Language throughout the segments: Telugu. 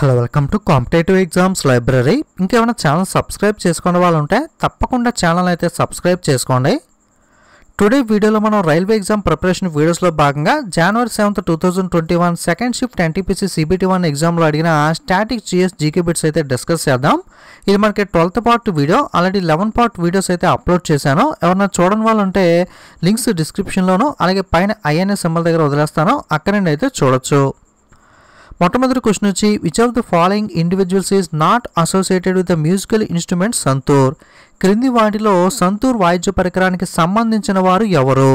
hello welcome to competitive exams library ఇంకేమైనా ఛానల్ సబ్స్క్రైబ్ చేసుకునే వాళ్ళు ఉంటే తప్పకుండా ఛానల్ అయితే సబ్స్క్రైబ్ చేసుకోండి టుడే వీడియోలో మనం రైల్వే ఎగ్జామ్ ప్రిపరేషన్ వీడియోస్లో భాగంగా January seventh two thousand twenty one second shift NTPC CBT one ఎగ్జామ్లో అడిగిన స్టాటిక్ జిఎస్ జీకే బిట్స్ అయితే డిస్కస్ చేద్దాం ఇది మనకి twelfth part video already eleven part videos అయితే అప్లోడ్ చేశాను ఎవరైనా చూడని వాళ్ళు ఉంటే లింక్స్ డిస్క్రిప్షన్లోను అలాగే పైన ఐఎన్ఎస్ సింబల్ దగ్గర వదిలేస్తాను అక్కడ నేను అయితే చూడొచ్చు మొట్టమొదటి క్వశ్చన్ వచ్చి which of the following individuals is not associated with the musical instrument santoor క్రింది వాటిలో సంతూర్ వాయిద్య పరికరానికి సంబంధించిన వారు ఎవరు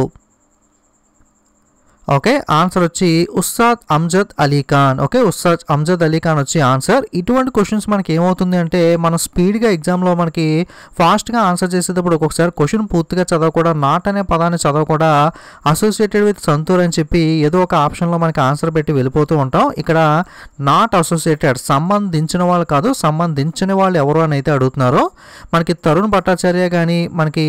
ఓకే ఆన్సర్ వచ్చి ఉస్తాద్ అమ్జద్ అలీఖాన్ ఓకే ఉస్తాద్ అమ్జద్ అలీ ఖాన్ వచ్చి ఆన్సర్ ఇటువంటి క్వశ్చన్స్ మనకి ఏమవుతుంది అంటే మనం స్పీడ్గా ఎగ్జామ్లో మనకి ఫాస్ట్గా ఆన్సర్ చేసేటప్పుడు ఒక్కొక్కసారి క్వశ్చన్ పూర్తిగా చదవకుండా నాట్ అనే పదాన్ని చదవకుండా అసోసియేటెడ్ విత్ సంతూర్ అని చెప్పి ఏదో ఒక ఆప్షన్లో మనకి ఆన్సర్ పెట్టి వెళ్ళిపోతూ ఉంటాం ఇక్కడ నాట్ అసోసియేటెడ్ సంబంధించిన వాళ్ళు కాదు సంబంధించిన వాళ్ళు ఎవరు అని అయితే అడుగుతున్నారు మనకి తరుణ్ భట్టాచార్య కానీ మనకి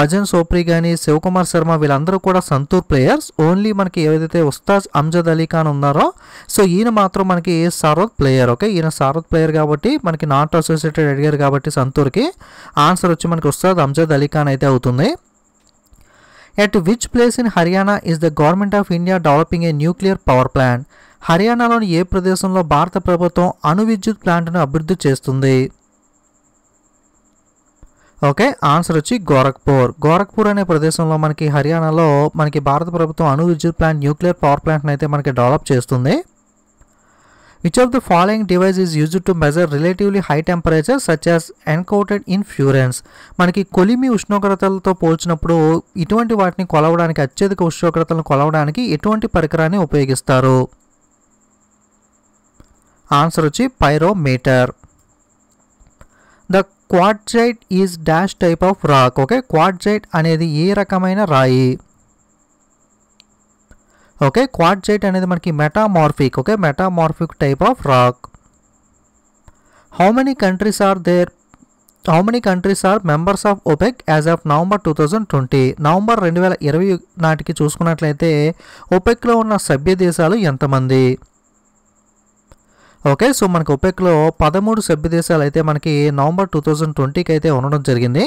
భజన్ సోప్రి కానీ శివకుమార్ శర్మ వీళ్ళందరూ కూడా సంతూర్ ప్లేయర్స్ ఓన్లీ మనకి మనకి ఏదైతే ఉస్తాజ్ అమ్జద్ అలీ ఖాన్ ఉన్నారో సో ఈయన మాత్రం మనకి సారథ్ ప్లేయర్ ఓకే ఈయన సారథ్ ప్లేయర్ కాబట్టి మనకి నాట్ అసోసియేటెడ్ అడిగారు కాబట్టి సంతూర్కి ఆన్సర్ వచ్చి మనకి ఉస్తాద్ అమ్జద్ అలీ ఖాన్ అయితే అవుతుంది at which place in Haryana is the government of India developing a nuclear power plant హర్యానాలోని ఏ ప్రదేశంలో భారత ప్రభుత్వం అణు విద్యుత్ ప్లాంట్ను అభివృద్ధి చేస్తుంది ఓకే ఆన్సర్ వచ్చి గోరఖ్పూర్ గోరఖ్పూర్ అనే ప్రదేశంలో మనకి హర్యానాలో మనకి భారత ప్రభుత్వం అణు విద్యుత్ ప్లాంట్ న్యూక్లియర్ పవర్ ప్లాంట్ని అయితే మనకి డెవలప్ చేస్తుంది which of the following device is used to measure relatively high temperature such as encountered in furnace మనకి కొలిమి ఉష్ణోగ్రతలతో పోల్చినప్పుడు ఇటువంటి వాటిని కొలవడానికి అత్యధిక ఉష్ణోగ్రతలను కొలవడానికి ఎటువంటి పరికరాన్ని ఉపయోగిస్తారు ఆన్సర్ వచ్చి pyrometer the quartzite is dash type of rock okay quartzite అనేది ఏ రకమైన రాయి ఓకే క్వాడ్జైట్ అనేది మనకి metamorphic okay metamorphic type of rock how many countries are there how many countries are members of OPEC as of November two thousand twenty November రెండు వేల ఇరవై నాటికి చూసుకున్నట్లయితే ఒపెక్లో ఉన్న సభ్య దేశాలు ఎంతమంది ఓకే సో మనకి ఒపెక్లో పదమూడు సభ్య దేశాలు అయితే మనకి నవంబర్ టూ థౌజండ్ ట్వంటీకి అయితే ఉండడం జరిగింది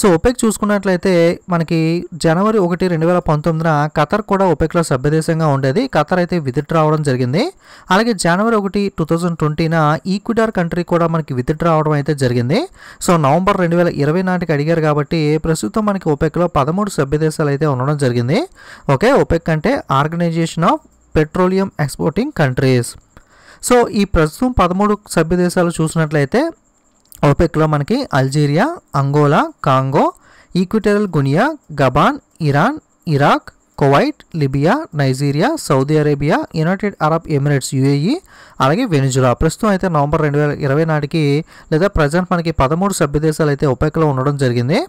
సో ఒపెక్ చూసుకున్నట్లయితే మనకి జనవరి ఒకటి రెండు వేల పంతొమ్మిదిన ఖతర్ కూడా ఒపెక్లో సభ్యదేశంగా ఉండేది ఖతర్ అయితే విదిట్ రావడం జరిగింది అలాగే జనవరి ఒకటి two thousand twenty Ecuador country కూడా మనకి విదిట్ రావడం అయితే జరిగింది సో నవంబర్ రెండు వేల ఇరవై నాటికి అడిగారు కాబట్టి ప్రస్తుతం మనకి ఒపెక్లో పదమూడు సభ్యదేశాలు అయితే ఉండడం జరిగింది ఓకే ఒపెక్ అంటే organization of petroleum exporting countries so ఈ ప్రస్తుతం పదమూడు సభ్య దేశాలు చూసినట్లయితే ఓపెక్లో మనకి Algeria Angola Congo Equatorial Guinea Gabon Iran Iraq Kuwait Libya Nigeria Saudi Arabia United Arab Emirates UAE అలాగే వెనిజులా ప్రస్తుతం అయితే నవంబర్ రెండు వేల ఇరవై నాటికి లేదా ప్రజెంట్ మనకి పదమూడు సభ్య దేశాలు అయితే ఓపెక్లో ఉండడం జరిగింది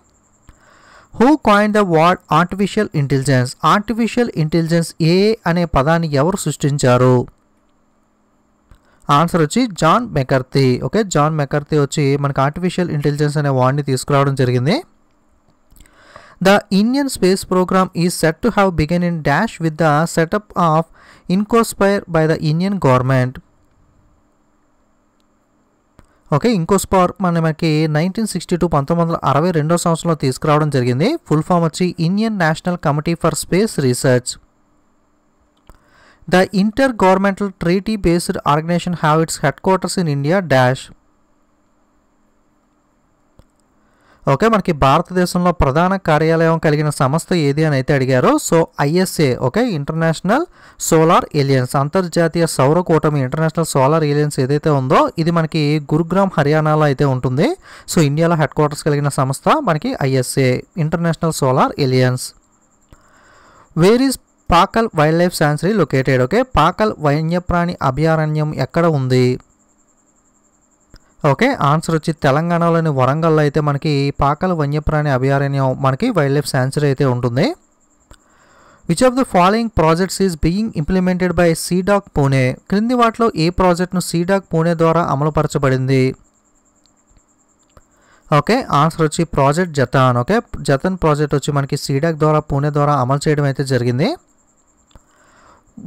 who coin the word artificial intelligence artificial intelligence ఏ అనే పదాన్ని ఎవరు సృష్టించారు ఆన్సర్ వచ్చి John McCarthy okay John McCarthy వచ్చి మనకు ఆర్టిఫిషియల్ ఇంటెలిజెన్స్ అనే వాడిని తీసుకురావడం జరిగింది the Indian space programme is set to have begun in dash with the setup of INCOSPAR by the Indian government okay INCOSPAR మన మనకి నైన్టీన్ సిక్స్టీ టూ పంతొమ్మిది వందల అరవై రెండో సంవత్సరంలో తీసుకురావడం జరిగింది ఫుల్ ఫామ్ వచ్చి Indian national committee for space research The intergovernmental treaty-based organization have its headquarters in India dash okay మనకి భారతదేశంలో ప్రధాన కార్యాలయం కలిగిన సంస్థ ఏది అని అయితే అడిగారు so ISA okay international solar alliance అంతర్జాతీయ సౌర కూటమి ఇంటర్నేషనల్ సోలార్ ఏలియన్స్ ఏదైతే ఉందో ఇది మనకి గురుగ్రామ్ హర్యానాలో అయితే ఉంటుంది సో ఇండియాలో హెడ్ క్వార్టర్స్ కలిగిన సంస్థ మనకి ISA international solar alliance where is Pakhal wild life sanctuary located okay Pakhal వన్యప్రాణి అభయారణ్యం ఎక్కడ ఉంది ఓకే ఆన్సర్ వచ్చి తెలంగాణలోని వరంగల్లో అయితే మనకి పాకల్ వన్యప్రాణి అభయారణ్యం మనకి వైల్డ్ లైఫ్ శాంచురీ అయితే ఉంటుంది which of the following projects is being implemented by CDAC Pune క్రింది వాటిలో ఏ ప్రాజెక్ట్ను సీడాక్ పూణే ద్వారా అమలుపరచబడింది ఓకే ఆన్సర్ వచ్చి project Jatan okay Jatan project వచ్చి మనకి సీడాక్ ద్వారా పూణే ద్వారా అమలు చేయడం అయితే జరిగింది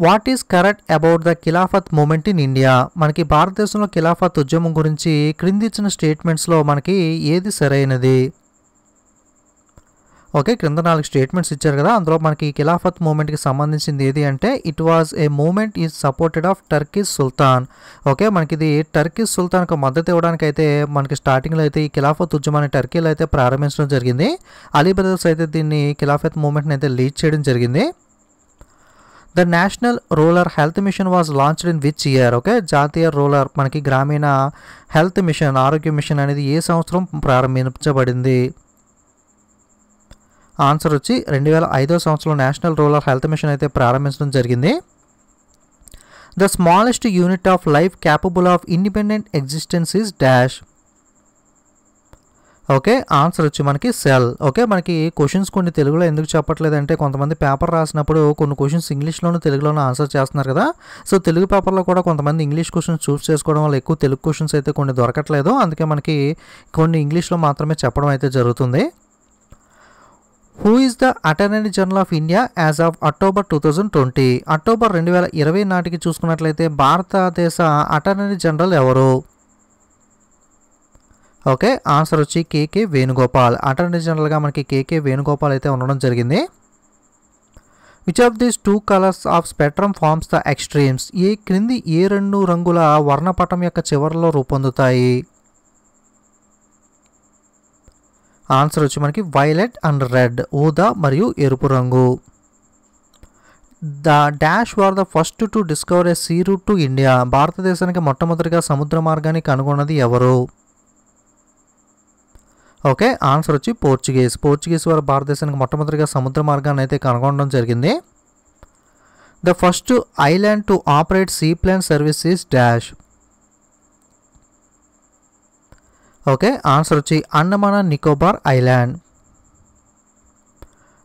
what is correct about the Khilafat movement in India మనకి భారతదేశంలో ఖిలాఫత్ ఉద్యమం గురించి క్రింది ఇచ్చిన స్టేట్మెంట్స్లో మనకి ఏది సరైనది ఓకే క్రింద నాలుగు స్టేట్మెంట్స్ ఇచ్చారు కదా అందులో మనకి ఖిలాఫత్ మూమెంట్కి సంబంధించింది ఏది అంటే it was a movement is supported of Turkey's sultan okay మనకి ఇది టర్కీస్ సుల్తాన్కు మద్దతు ఇవ్వడానికి అయితే మనకి స్టార్టింగ్లో అయితే ఈ ఖిలాఫత్ ఉద్యమాన్ని టర్కీలో అయితే ప్రారంభించడం జరిగింది అలీ బ్రదర్స్ అయితే దీన్ని ఖిలాఫత్ మూమెంట్ని అయితే లీడ్ చేయడం జరిగింది the national rural health mission was launched in which year okay జాతీయ రూరల్ మనకి గ్రామీణ హెల్త్ మిషన్ ఆరోగ్య మిషన్ అనేది ఏ సంవత్సరం ప్రారంభించబడింది ఆన్సర్ వచ్చి రెండు వేల ఐదో సంవత్సరంలో నేషనల్ రూరల్ హెల్త్ మిషన్ అయితే ప్రారంభించడం జరిగింది the smallest unit of life capable of independent existence is dash okay answer వచ్చి మనకి సెల్ ఓకే మనకి క్వశ్చన్స్ కొన్ని తెలుగులో ఎందుకు చెప్పట్లేదంటే కొంతమంది పేపర్ రాసినప్పుడు కొన్ని క్వశ్చన్స్ ఇంగ్లీష్లోను తెలుగులోనూ ఆన్సర్ చేస్తున్నారు కదా సో తెలుగు పేపర్లో కూడా కొంతమంది ఇంగ్లీష్ క్వశ్చన్స్ చూస్ చేసుకోవడం వల్ల ఎక్కువ తెలుగు క్వశ్చన్స్ అయితే కొన్ని దొరకట్లేదు అందుకే మనకి కొన్ని ఇంగ్లీష్లో మాత్రమే చెప్పడం అయితే జరుగుతుంది who is the attorney general of India as of October two thousand twenty October రెండు వేల ఇరవై నాటికి చూసుకున్నట్లయితే భారతదేశ అటర్నీ జనరల్ ఎవరు ఓకే ఆన్సర్ వచ్చి కేకే వేణుగోపాల్ అటర్నీ జనరల్గా మనకి కేకే వేణుగోపాల్ అయితే ఉండడం జరిగింది which of these two colours of spectrum forms the extremes ఏ క్రింది ఏ రెండు రంగుల వర్ణపటం యొక్క చివరిలో రూపొందుతాయి ఆన్సర్ వచ్చి మనకి వైలెట్ అండ్ రెడ్ ఊదా మరియు ఎరుపు రంగు the dash were the first to discover a sea route to India భారతదేశానికి మొట్టమొదటిగా సముద్ర మార్గాన్ని కనుగొన్నది ఎవరు ఓకే ఆన్సర్ వచ్చి పోర్చుగీస్ పోర్చుగీస్ వారు భారతదేశానికి మొట్టమొదటిగా సముద్ర మార్గాన్ని అయితే కనుగొనడం జరిగింది the first island to operate plane services dash okay answer వచ్చి Andaman Nicobar island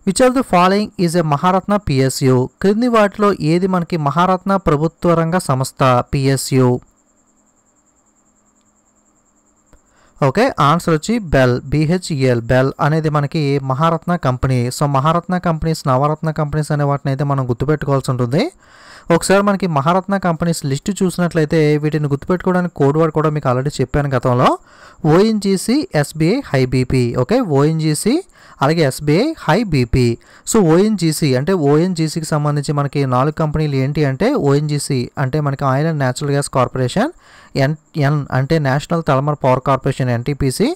which of the following is a Maharatna PSU క్రింది వాటిలో ఏది మనకి మహారత్న ప్రభుత్వ రంగ సంస్థ పిఎస్యూ ఓకే ఆన్సర్ వచ్చి బెల్ బిహెచ్ఈఎల్ బెల్ అనేది మనకి Maharatna company so Maharatna companies Navratna companies అనే వాటిని అయితే మనం గుర్తుపెట్టుకోవాల్సి ఉంటుంది ఒకసారి మనకి మహారత్న కంపెనీస్ లిస్ట్ చూసినట్లయితే వీటిని గుర్తుపెట్టుకోవడానికి కోడ్ వర్డ్ కూడా మీకు ఆల్రెడీ చెప్పాను గతంలో ONGC SBI high BP okay ONGC అలాగే SBI high BP so ONGC అంటే ఓఎన్జీసీకి సంబంధించి మనకి నాలుగు కంపెనీలు ఏంటి అంటే ఓఎన్జీసీ అంటే మనకి oil and natural gas corporation N N అంటే national thermal power corporation NTPC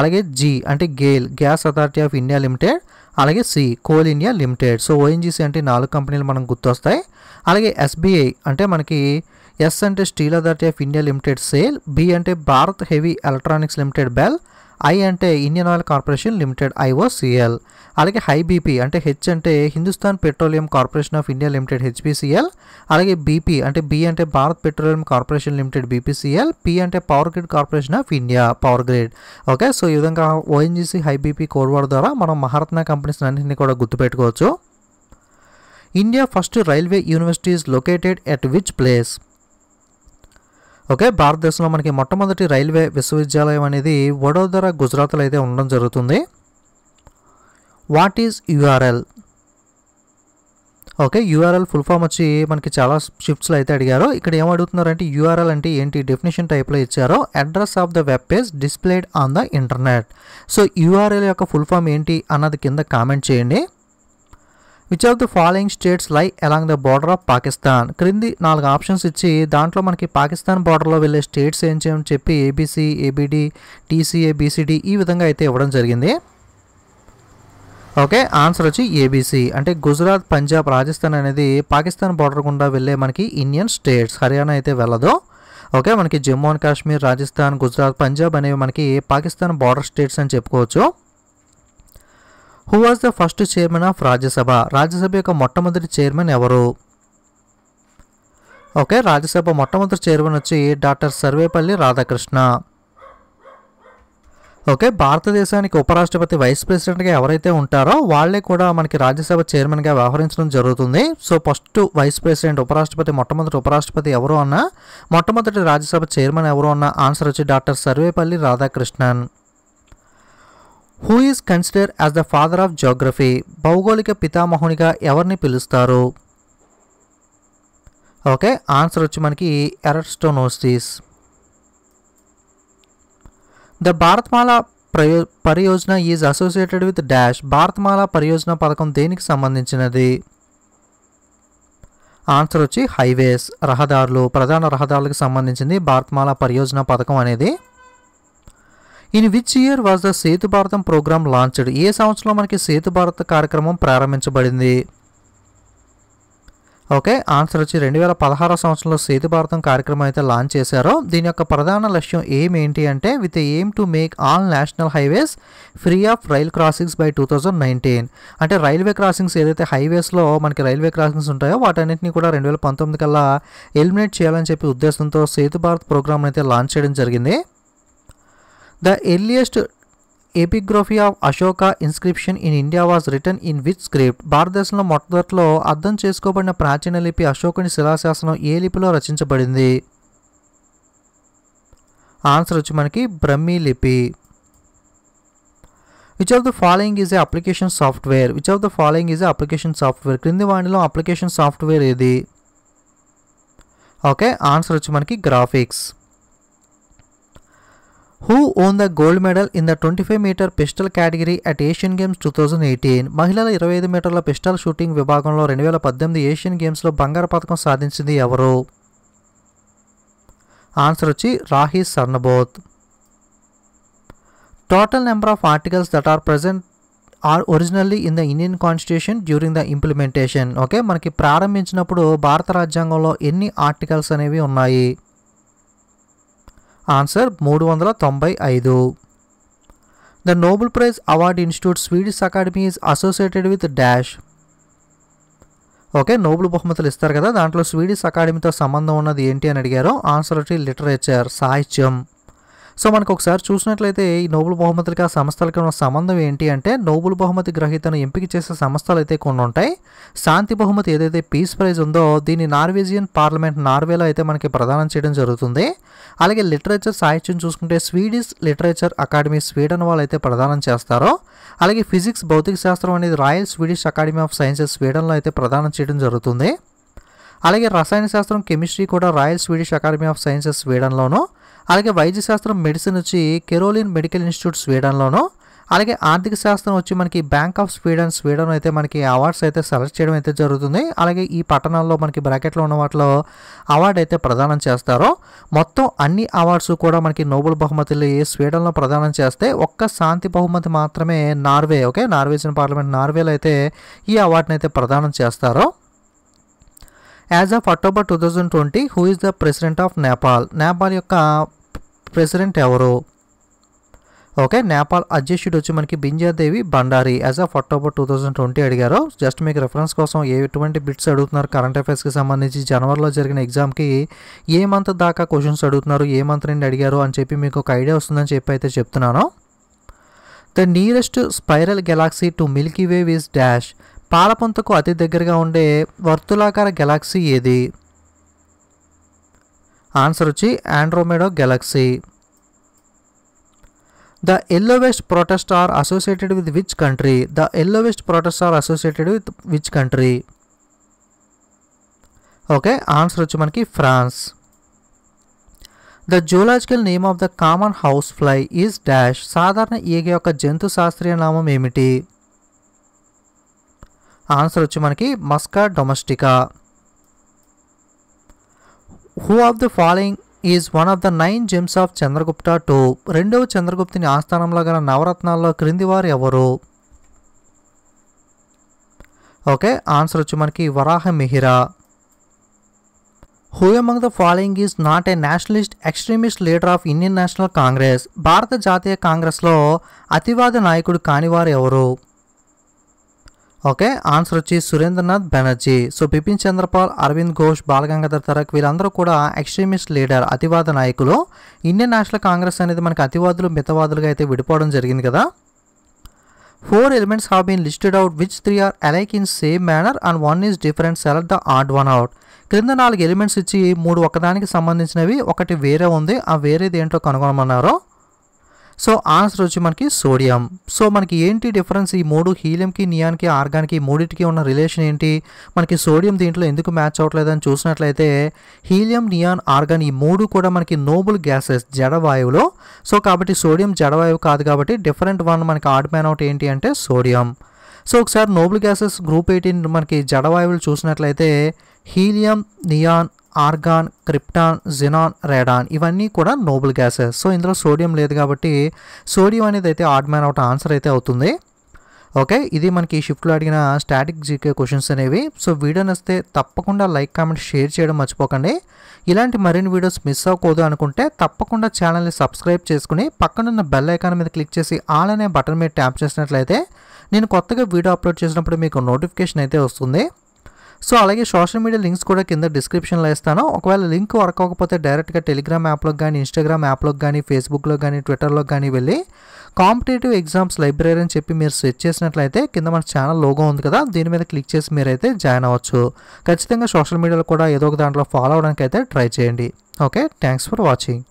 అలాగే జీ అంటే GAIL gas authority of India limited అలాగే C coal India limited so ONGC అంటే నాలుగు కంపెనీలు మనం గుర్తొస్తాయి అలాగే ఎస్బీఐ అంటే మనకి ఎస్ అంటే steel authority of India limited SAIL B అంటే Bharat heavy electronics limited BHEL I అంటే Indian oil corporation limited IOCL అలాగే హైబీపీ అంటే హెచ్ అంటే Hindustan petroleum corporation of India limited HPCL అలాగే బీపీ అంటే బి అంటే Bharat petroleum corporation limited BPCL P అంటే power grid corporation of India power grid okay so ఈ విధంగా ఓఎన్జీసీ హైబీపీ కోడ్వాడ్ ద్వారా మనం మహారత్న కంపెనీస్ అన్నింటినీ కూడా గుర్తుపెట్టుకోవచ్చు India first railway university is located at which place okay భారతదేశంలో మనకి మొట్టమొదటి రైల్వే విశ్వవిద్యాలయం అనేది వడోదర గుజరాత్లో అయితే ఉండడం జరుగుతుంది what is URL okay URL full form వచ్చి మనకి చాలా షిఫ్ట్స్లో అయితే అడిగారు ఇక్కడ ఏం అడుగుతున్నారంటే యూఆర్ఎల్ అంటే ఏంటి డెఫినేషన్ టైప్లో ఇచ్చారో address of the web page displayed on the internet so URL యొక్క ఫుల్ ఫామ్ ఏంటి అన్నది కింద కామెంట్ చేయండి which of the following states lie along the border of Pakistan క్రింది నాలుగు ఆప్షన్స్ ఇచ్చి దాంట్లో మనకి పాకిస్తాన్ బార్డర్లో వెళ్ళే స్టేట్స్ ఏం చేయమని చెప్పి ఏబీసీ ఏబిడి టీసీఏ బీసీడి ఈ విధంగా అయితే ఇవ్వడం జరిగింది ఓకే ఆన్సర్ వచ్చి ఏబీసీ అంటే గుజరాత్ పంజాబ్ రాజస్థాన్ అనేది పాకిస్తాన్ బార్డర్ గుండా వెళ్ళే మనకి ఇండియన్ స్టేట్స్ హర్యానా అయితే వెళ్ళదు ఓకే మనకి జమ్మూ అండ్ కాశ్మీర్ రాజస్థాన్ గుజరాత్ పంజాబ్ అనేవి మనకి పాకిస్తాన్ బార్డర్ స్టేట్స్ అని చెప్పుకోవచ్చు who was the first chairman of Rajya Sabha Rajya Sabha యొక్క మొట్టమొదటి చైర్మన్ ఎవరు ఓకే రాజ్యసభ మొట్టమొదటి చైర్మన్ వచ్చి డాక్టర్ సర్వేపల్లి రాధాకృష్ణ ఓకే భారతదేశానికి ఉపరాష్ట్రపతి వైస్ ప్రెసిడెంట్గా ఎవరైతే ఉంటారో వాళ్ళే కూడా మనకి రాజ్యసభ చైర్మన్గా వ్యవహరించడం జరుగుతుంది సో ఫస్ట్ వైస్ ప్రెసిడెంట్ ఉపరాష్ట్రపతి మొట్టమొదటి ఉపరాష్ట్రపతి ఎవరు అన్నా మొట్టమొదటి రాజ్యసభ చైర్మన్ ఎవరు అన్న ఆన్సర్ వచ్చి doctor Sarvepalli Radhakrishnan who is consider as the father of geography భౌగోళిక పితామహునిగా ఎవరిని పిలుస్తారు ఓకే ఆన్సర్ వచ్చి మనకి ఎరస్టోనోస్టిస్ ద భారత్మాల ప్రయో Pariyojana is associated with dash Bharatmala Pariyojana పథకం దేనికి సంబంధించినది ఆన్సర్ వచ్చి హైవేస్ రహదారులు ప్రధాన రహదారులకు సంబంధించింది భారత్మాల పరియోజన పథకం అనేది in which year was the Setu Bharatam programme launched ఏ సంవత్సరంలో మనకి సేతు భారత్ కార్యక్రమం ప్రారంభించబడింది ఓకే ఆన్సర్ వచ్చి రెండు వేల పదహారో సంవత్సరంలో సేతు భారతం కార్యక్రమం అయితే లాంచ్ చేశారో దీని యొక్క ప్రధాన లక్ష్యం ఏమేంటి అంటే with aim to make all national highways free of rail crossings by two thousand nineteen అంటే రైల్వే క్రాసింగ్స్ ఏదైతే హైవేస్లో మనకి రైల్వే క్రాసింగ్స్ ఉంటాయో వాటన్నింటినీ కూడా రెండు వేల పంతొమ్మిది కల్లా ఎలిమినేట్ చేయాలని చెప్పి ఉద్దేశంతో సేతు భారత్ ప్రోగ్రామ్ అయితే లాంచ్ చేయడం జరిగింది the earliest epigraphy of Ashoka inscription in India was written in which script భారతదేశంలో మొట్టమొదట్లో అర్థం చేసుకోబడిన ప్రాచీన లిపి అశోకుని శిలాశాసనం ఏ లిపిలో రచించబడింది ఆన్సర్ వచ్చి మనకి బ్రహ్మీ లిపి which of the following is a application software which of the following is a application software క్రింది వాణిలో అప్లికేషన్ సాఫ్ట్వేర్ ఏది ఓకే ఆన్సర్ వచ్చి మనకి graphics won the gold medal in the twenty five meter pistol category at Asian games two thousand eighteen మహిళల ఇరవై ఐదు మీటర్ల పిస్టల్ షూటింగ్ విభాగంలో రెండు వేల పద్దెనిమిది ఏషియన్ గేమ్స్లో బంగారు పథకం సాధించింది ఎవరు ఆన్సర్ వచ్చి Rahi Sarnobat total number of articles that are present are originally in the Indian constitution during the implementation okay మనకి ప్రారంభించినప్పుడు భారత రాజ్యాంగంలో ఎన్ని ఆర్టికల్స్ అనేవి ఉన్నాయి ఆన్సర్ మూడు వందల తొంభై ఐదు the Nobel prize award institute Swedish academy is associated with dash okay Nobel బహుమతులు ఇస్తారు కదా దాంట్లో స్వీడిష్ అకాడమీతో సంబంధం ఉన్నది ఏంటి అని అడిగారు ఆన్సర్ ఒకటి లిటరేచర్ సాహిత్యం సో మనకు ఒకసారి చూసినట్లయితే ఈ నోబుల్ బహుమతులకి ఆ సంస్థలకి ఉన్న సంబంధం ఏంటి అంటే నోబుల్ బహుమతి గ్రహీతను ఎంపిక చేసే సంస్థలు అయితే కొన్ని ఉంటాయి శాంతి బహుమతి ఏదైతే పీస్ ప్రైజ్ ఉందో దీన్ని నార్వేజియన్ పార్లమెంట్ నార్వేలో అయితే మనకి ప్రదానం చేయడం జరుగుతుంది అలాగే లిటరేచర్ సాహిత్యం చూసుకుంటే స్వీడిష్ లిటరేచర్ అకాడమీ స్వీడన్ వాళ్ళు అయితే ప్రదానం చేస్తారో అలాగే ఫిజిక్స్ భౌతిక శాస్త్రం అనేది royal Swedish academy of sciences స్వీడన్లో అయితే ప్రదానం చేయడం జరుగుతుంది అలాగే రసాయన శాస్త్రం కెమిస్ట్రీ కూడా royal Swedish academy of sciences స్వీడన్లోనూ అలాగే వైద్య శాస్త్రం మెడిసిన్ వచ్చి కెరోలిన్ మెడికల్ ఇన్స్టిట్యూట్ స్వీడన్లోనూ అలాగే ఆర్థిక శాస్త్రం వచ్చి మనకి బ్యాంక్ ఆఫ్ స్వీడన్ స్వీడన్ అయితే మనకి అవార్డ్స్ అయితే సెలెక్ట్ చేయడం అయితే జరుగుతుంది అలాగే ఈ పట్టణాల్లో మనకి బ్రాకెట్లో ఉన్న వాటిలో అవార్డు అయితే ప్రదానం చేస్తారు మొత్తం అన్ని అవార్డ్స్ కూడా మనకి నోబెల్ బహుమతులు స్వీడన్లో ప్రదానం చేస్తే ఒక్క శాంతి బహుమతి మాత్రమే నార్వే ఓకే నార్వేజియన్ పార్లమెంట్ నార్వేలో అయితే ఈ అవార్డుని అయితే ప్రదానం చేస్తారు as of October two thousand twenty who is the president of Nepal Nepal యొక్క ప్రెసిడెంట్ ఎవరు ఓకే నేపాల్ అధ్యక్షుడు వచ్చి మనకి Bidhya Devi Bhandari as of October two thousand twenty అడిగారు జస్ట్ మీకు రెఫరెన్స్ కోసం ఎటువంటి బిట్స్ అడుగుతున్నారు కరెంట్ అఫైర్స్కి సంబంధించి జనవరిలో జరిగిన ఎగ్జామ్కి ఏ మంత్ దాకా క్వశ్చన్స్ అడుగుతున్నారు ఏ మంత్ నుండి అడిగారు అని చెప్పి మీకు ఒక ఐడియా వస్తుందని చెప్పి అయితే చెప్తున్నాను the nearest spiral galaxy to Milky Way is dash పాలపుంతకు అతి దగ్గరగా ఉండే వర్తులాకార గెలాక్సీ ఏది ఆన్సర్ వచ్చి Andromeda galaxy the yellow vest protest are associated with which country the yellow vest protest are associated with which country okay answer వచ్చి మనకి France the zoological name of the common house fly is dash సాధారణ ఈగ యొక్క జంతు శాస్త్రీయ నామం ఏమిటి ఆన్సర్ వచ్చి మనకి Musca domestica who of the following is one of the nine gems of Chandragupta two రెండవ చంద్రగుప్తుని ఆస్థానంలో గల నవరత్నాల్లో క్రింది వారు ఎవరు ఓకే ఆన్సర్ వచ్చి మనకి Varaha Mihira who among the following is not a nationalist extremist leader of Indian national congress భారత జాతీయ కాంగ్రెస్లో అతివాద నాయకుడు కానివారు ఎవరు ఓకే ఆన్సర్ వచ్చి సురేంద్రనాథ్ బెనర్జీ సో బిపిన్ చంద్రపాల్ అరవింద్ ఘోష్ బాలగంగాధర్ తరక్ వీళ్ళందరూ కూడా ఎక్స్ట్రీమిస్ట్ లీడర్ అతివాద నాయకులు ఇండియన్ నేషనల్ కాంగ్రెస్ అనేది మనకి అతివాదులు మితవాదులుగా అయితే విడిపోవడం జరిగింది కదా four elements have been listed out which three are alike in same manner and one is different select the odd one out క్రింద నాలుగు ఎలిమెంట్స్ ఇచ్చి మూడు ఒకదానికి సంబంధించినవి ఒకటి వేరే ఉంది ఆ వేరేది ఏంటో కనుగొనమన్నారో సో ఆన్సర్ వచ్చి మనకి సోడియం సో మనకి ఏంటి డిఫరెన్స్ ఈ మూడు హీలియంకి నియాన్కి ఆర్గాన్కి మూడింటికి ఉన్న రిలేషన్ ఏంటి మనకి సోడియం దీంట్లో ఎందుకు మ్యాచ్ అవ్వట్లేదని చూసినట్లయితే హీలియం నియాన్ ఆర్గాన్ ఈ మూడు కూడా మనకి నోబుల్ గ్యాసెస్ జడవాయువులో సో కాబట్టి సోడియం జడవాయువు కాదు కాబట్టి డిఫరెంట్ వన్ మనకి ఆడ్ మ్యాన్ అవుట్ ఏంటి అంటే సోడియం సో ఒకసారి నోబుల్ గ్యాసెస్ గ్రూప్ ఎయిటీన్ మనకి జడవాయువులు చూసినట్లయితే helium neon argon krypton xenon radon ఇవన్నీ కూడా నోబుల్ గ్యాసెస్ సో ఇందులో సోడియం లేదు కాబట్టి సోడియం అనేది అయితే ఆడ్ మ్యాన్ అవుట్ ఆన్సర్ అయితే అవుతుంది ఓకే ఇది మనకి ఈ షిఫ్ట్లో అడిగిన స్టాటిక్ జీకే క్వశ్చన్స్ అనేవి సో వీడియో నచ్చితే తప్పకుండా లైక్ కామెంట్ షేర్ చేయడం మర్చిపోకండి ఇలాంటి మరిన్ని వీడియోస్ మిస్ అవ్వకూడదు అనుకుంటే తప్పకుండా ఛానల్ని సబ్స్క్రైబ్ చేసుకుని పక్కనున్న బెల్ ఐకాన్ మీద క్లిక్ చేసి ఆల్ అనే బటన్ మీద ట్యాప్ చేసినట్లయితే నేను కొత్తగా వీడియో అప్లోడ్ చేసినప్పుడు మీకు నోటిఫికేషన్ అయితే వస్తుంది సో అలాగే సోషల్ మీడియా లింక్స్ కూడా కింద డిస్క్రిప్షన్లో ఇస్తాను ఒకవేళ లింక్ వర్క్ అవ్వకపోతే డైరెక్ట్గా టెలిగ్రామ్ యాప్లో కానీ ఇన్స్టాగ్రామ్ యాప్లో కానీ ఫేస్బుక్లో కానీ ట్విట్టర్లో కానీ వెళ్ళి కాంపిటేటివ్ ఎగ్జామ్స్ లైబ్రరీ అని చెప్పి మీరు సెర్చ్ చేసినట్లయితే కింద మన ఛానల్ లోగో ఉంది కదా దీని మీద క్లిక్ చేసి మీరైతే జాయిన్ అవ్వచ్చు ఖచ్చితంగా సోషల్ మీడియాలో కూడా ఏదో ఒక దాంట్లో ఫాలో అవడానికి అయితే ట్రై చేయండి ఓకే థ్యాంక్స్ ఫర్ వాచింగ్